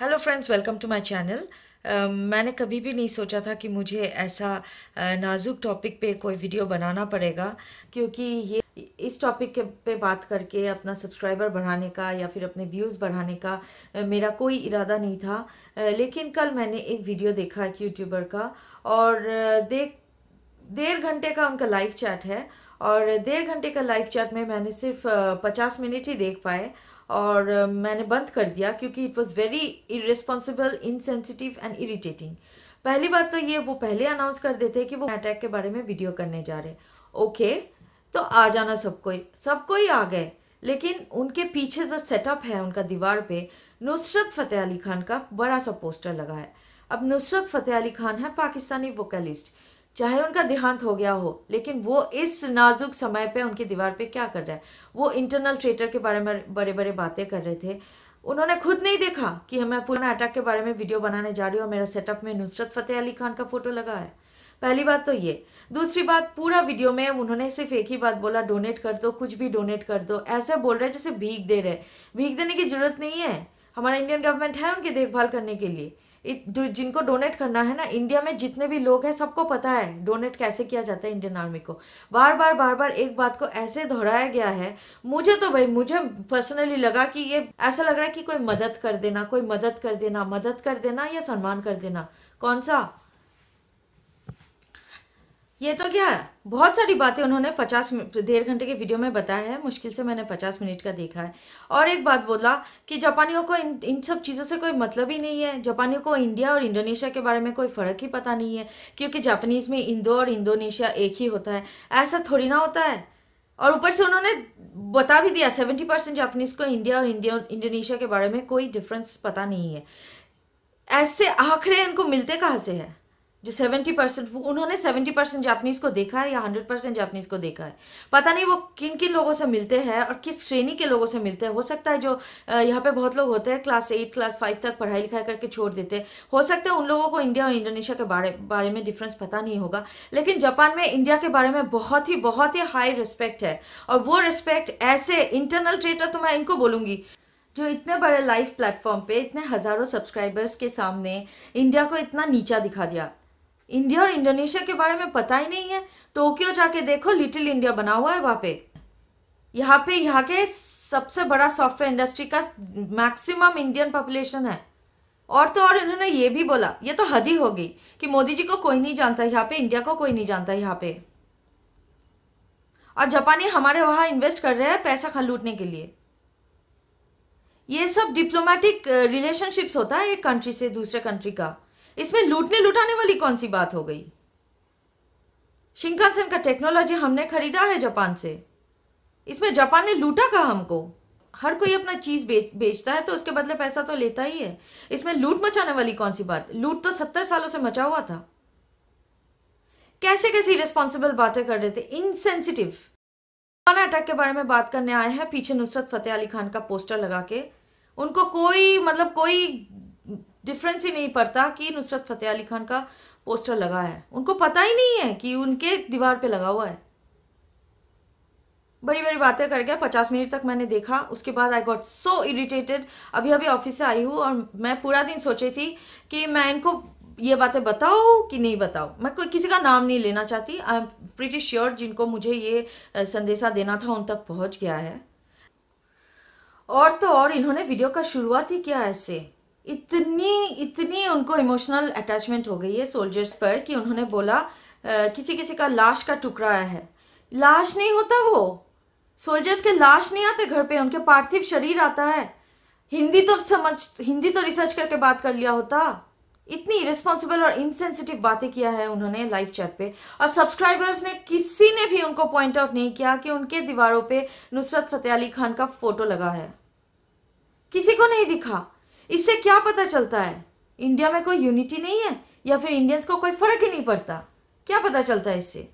Hello friends welcome to my channel मैंने कभी भी नहीं सोचा था कि मुझे ऐसा uh, नाजुक टॉपिक पे कोई वीडियो बनाना पड़ेगा क्योंकि ये इस टॉपिक के पे बात करके अपना सब्सक्राइबर बढ़ाने का या फिर अपने व्यूज़ बढ़ाने का uh, मेरा कोई इरादा नहीं था uh, लेकिन कल मैंने एक वीडियो देखा एक यूट्यूबर का और देख डेढ़ घंटे का उनका लाइव चैट है और डेढ़ घंटे का लाइव चैट में मैंने सिर्फ पचास मिनट ही देख पाए और मैंने बंद कर दिया क्योंकि it was very irresponsible insensitive and irritating पहली बात तो ये वो पहले अनाउंस कर देते कि वो अटैक के बारे में वीडियो करने जा रहे ओके तो आ जाना सबको ही सबको ही आ गए लेकिन उनके पीछे जो सेटअप है उनका दीवार पे नुसरत फ़तेह अली खान का बड़ा सा पोस्टर लगा है अब नुसरत फ़तेह अली खान है पाकिस्तानी वोकलिस्ट चाहे उनका देहांत हो गया हो लेकिन वो इस नाजुक समय पे उनकी दीवार पे क्या कर रहा है वो इंटरनल ट्रेटर के बारे में बड़े बड़े बातें कर रहे थे उन्होंने खुद नहीं देखा कि मैं पुराना अटैक के बारे में वीडियो बनाने जा रही हूँ मेरा सेटअप में नुसरत फतेह अली खान का फोटो लगा है पहली बात तो ये दूसरी बात पूरा वीडियो में उन्होंने सिर्फ एक ही बात बोला डोनेट कर दो कुछ भी डोनेट कर दो ऐसा बोल रहे जैसे भीख दे रहे भीख देने की जरूरत नहीं है हमारा इंडियन गवर्नमेंट है उनकी देखभाल करने के लिए जिनको डोनेट करना है ना इंडिया में जितने भी लोग हैं सबको पता है डोनेट कैसे किया जाता है इंडियन आर्मी को बार बार बार बार एक बात को ऐसे दोहराया गया है मुझे तो भाई मुझे पर्सनली लगा कि ये ऐसा लग रहा है कि कोई मदद कर देना कोई मदद कर देना मदद कर देना या सम्मान कर देना कौन सा ये तो क्या बहुत सारी बातें उन्होंने पचास डेढ़ घंटे के वीडियो में बताया है मुश्किल से मैंने पचास मिनट का देखा है और एक बात बोला कि जापानियों को इन इन सब चीज़ों से कोई मतलब ही नहीं है जापानियों को इंडिया और इंडोनेशिया के बारे में कोई फ़र्क ही पता नहीं है क्योंकि जापानीज़ में इंडो और इंडोनेशिया एक ही होता है ऐसा थोड़ी ना होता है और ऊपर से उन्होंने बता भी दिया सेवेंटी परसेंट जापानीज़ को इंडिया और इंडिया इंडोनेशिया के बारे में कोई डिफरेंस पता नहीं है ऐसे आंकड़े इनको मिलते कहाँ से हैं जो सेवेंटी परसेंट उन्होंने सेवेंटी परसेंट जापनीज को देखा है या हंड्रेड परसेंट जापनीज को देखा है पता नहीं वो किन किन लोगों से मिलते हैं और किस श्रेणी के लोगों से मिलते हैं हो सकता है जो यहाँ पे बहुत लोग होते हैं क्लास एट क्लास फाइव तक पढ़ाई लिखाई करके छोड़ देते हैं हो सकता है उन लोगों को इंडिया और इंडोनेशिया के बारे बारे में डिफरेंस पता नहीं होगा लेकिन जापान में इंडिया के बारे में बहुत ही बहुत ही हाई रिस्पेक्ट है और वो रिस्पेक्ट ऐसे इंटरनल ट्रेटर तो मैं इनको बोलूँगी जो इतने बड़े लाइव प्लेटफॉर्म पे इतने हज़ारों सब्सक्राइबर्स के सामने इंडिया को इतना नीचा दिखा दिया इंडिया और इंडोनेशिया के बारे में पता ही नहीं है टोक्यो जाके देखो लिटिल इंडिया बना हुआ है वहां पे यहाँ पे यहाँ के सबसे बड़ा सॉफ्टवेयर इंडस्ट्री का मैक्सिमम इंडियन पॉपुलेशन है और तो और इन्होंने ये भी बोला ये तो हद ही होगी कि मोदी जी को कोई नहीं जानता यहाँ पे इंडिया को कोई नहीं जानता यहाँ पे और जापानी हमारे वहां इन्वेस्ट कर रहे हैं पैसा खा लूटने के लिए ये सब डिप्लोमेटिक रिलेशनशिप्स होता है एक कंट्री से दूसरे कंट्री का इसमें लूटने लुटाने वाली कौन सी बात हो गई शिंकानसन का टेक्नोलॉजी हमने खरीदा है जापान से इसमें जापान ने लूटा कहा हमको हर कोई अपना चीज बेच बेचता है तो उसके बदले पैसा तो लेता ही है इसमें लूट मचाने वाली कौन सी बात लूट तो सत्तर सालों से मचा हुआ था कैसे कैसी रिस्पॉन्सिबल बातें कर रहे थे इनसेंसिटिव पुराना अटैक के बारे में बात करने आए हैं पीछे नुसरत फतेह अली खान का पोस्टर लगा के उनको कोई मतलब कोई डिफरेंस ही नहीं पड़ता कि नुसरत फतेह अली खान का पोस्टर लगा है उनको पता ही नहीं है कि उनके दीवार पे लगा हुआ है बड़ी बड़ी बातें कर गया पचास मिनट तक मैंने देखा उसके बाद आई गॉट सो इरिटेटेड अभी अभी ऑफिस से आई हूँ और मैं पूरा दिन सोची थी कि मैं इनको ये बातें बताओ कि नहीं बताओ मैं कोई किसी का नाम नहीं लेना चाहती आई एम प्रिटी श्योर जिनको मुझे ये संदेशा देना था उन तक पहुँच गया है और तो और इन्होंने वीडियो का शुरुआत ही किया ऐसे इतनी इतनी उनको इमोशनल अटैचमेंट हो गई है सोल्जर्स पर कि उन्होंने बोला आ, किसी किसी का लाश का टुकड़ा आया है लाश नहीं होता वो सोल्जर्स के लाश नहीं आते घर पे उनके पार्थिव शरीर आता है हिंदी तो समझ हिंदी तो रिसर्च करके बात कर लिया होता इतनी रिस्पॉन्सिबल और इनसेंसिटिव बातें किया है उन्होंने लाइव चैट पे और सब्सक्राइबर्स ने किसी ने भी उनको पॉइंट आउट नहीं किया कि उनके दीवारों पे नुसरत फतेह अली खान का फोटो लगा है किसी को नहीं दिखा इससे क्या पता चलता है इंडिया में कोई यूनिटी नहीं है या फिर इंडियंस को कोई फर्क ही नहीं पड़ता क्या पता चलता है इससे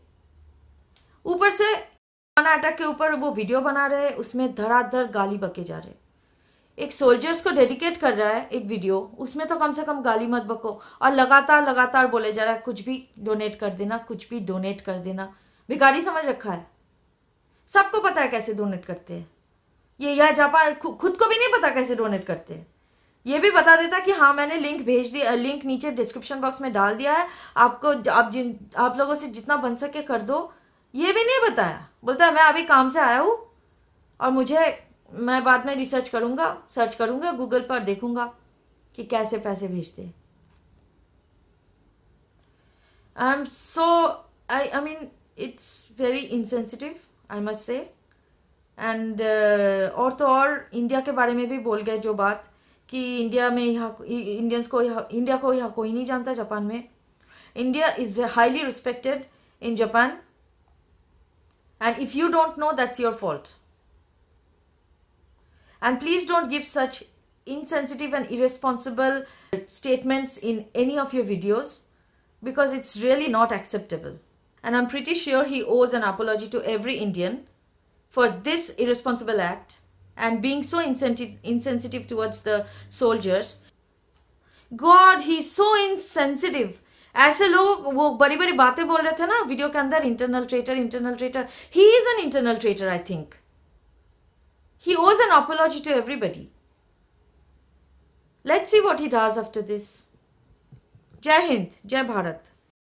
ऊपर से कर्नाटक के ऊपर वो वीडियो बना रहे हैं उसमें धड़ाधड़ गाली बके जा रहे एक सोल्जर्स को डेडिकेट कर रहा है एक वीडियो उसमें तो कम से कम गाली मत बको और लगातार लगातार बोले जा रहा है कुछ भी डोनेट कर देना कुछ भी डोनेट कर देना भिखारी समझ रखा है सबको पता है कैसे डोनेट करते हैं ये यह जापान खुद को भी नहीं पता कैसे डोनेट करते हैं ये भी बता देता कि हाँ मैंने लिंक भेज दिया लिंक नीचे डिस्क्रिप्शन बॉक्स में डाल दिया है आपको आप जिन आप लोगों से जितना बन सके कर दो ये भी नहीं बताया बोलता है मैं अभी काम से आया हूँ और मुझे मैं बाद में रिसर्च करूँगा सर्च करूँगा गूगल पर देखूँगा कि कैसे पैसे भेजते हैं I am so I I mean it's very insensitive I must say and और तो और इंडिया के बारे में भी बोल गए जो बात कि इंडिया में यहाँ इंडियंस को यहाँ इंडिया को यहाँ कोई नहीं जानता जापान में India is highly respected in Japan and if you don't know that's your fault and please don't give such insensitive and irresponsible statements in any of your videos because it's really not acceptable and I am pretty sure he owes an apology to every Indian for this irresponsible act and being so insensitive, insensitive towards the soldiers. God he so insensitive ऐसे लोग वो बड़ी बड़ी बातें बोल रहे थे ना वीडियो के अंदर internal traitor internal traitor he is an internal traitor I think he owes an apology to everybody let's see what he does after this जय हिंद जय भारत